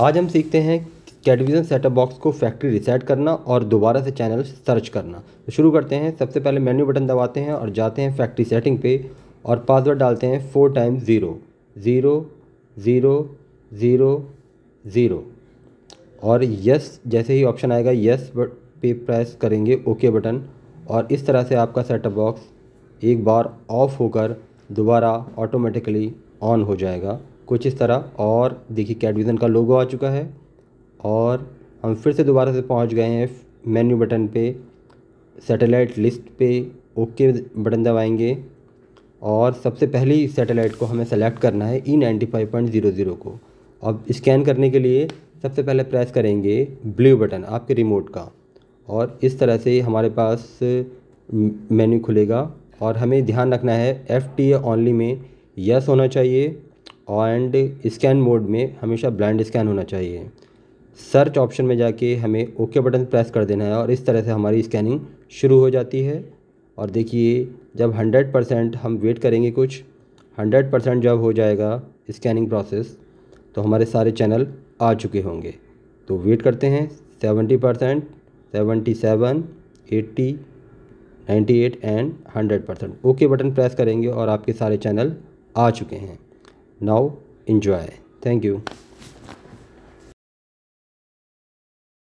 आज हम सीखते हैं टेलीविज़न सेटअप बॉक्स को फैक्ट्री रिसेट करना और दोबारा से चैनल सर्च करना तो शुरू करते हैं सबसे पहले मेन्यू बटन दबाते हैं और जाते हैं फैक्ट्री सेटिंग पे और पासवर्ड डालते हैं four time zero zero zero zero zero और यस जैसे ही ऑप्शन आएगा यस पे प्रेस करेंगे ओके बटन और इस तरह से आपका सेटअप बॉक्स एक बार ऑफ होकर दोबारा ऑटोमेटिकली ऑन हो जाएगा कुछ इस तरह और देखिए कैटविज़न का लोगो आ चुका है और हम फिर से दोबारा से पहुंच गए हैं मेन्यू बटन पे सैटेलाइट लिस्ट पे ओके बटन दबाएंगे और सबसे पहली सैटेलाइट को हमें सेलेक्ट करना है E ninety five point zero zero को अब स्कैन करने के लिए सबसे पहले प्रेस करेंगे ब्लू बटन आपके रिमोट का और इस तरह से हमारे पास मेन्यू खुलेगा और हमें ध्यान रखना है एफ टी ओनली में यस होना चाहिए एंड स्कैन मोड में हमेशा ब्लाइंड स्कैन होना चाहिए सर्च ऑप्शन में जाके हमें ओके okay बटन प्रेस कर देना है और इस तरह से हमारी स्कैनिंग शुरू हो जाती है और देखिए जब 100 परसेंट हम वेट करेंगे कुछ 100 परसेंट जब हो जाएगा स्कैनिंग प्रोसेस तो हमारे सारे चैनल आ चुके होंगे तो वेट करते हैं 70 percent seventy seven eighty ninety eight and hundred percent okay button press करेंगे और आपके सारे चैनल आ चुके हैं Now enjoy. Thank you.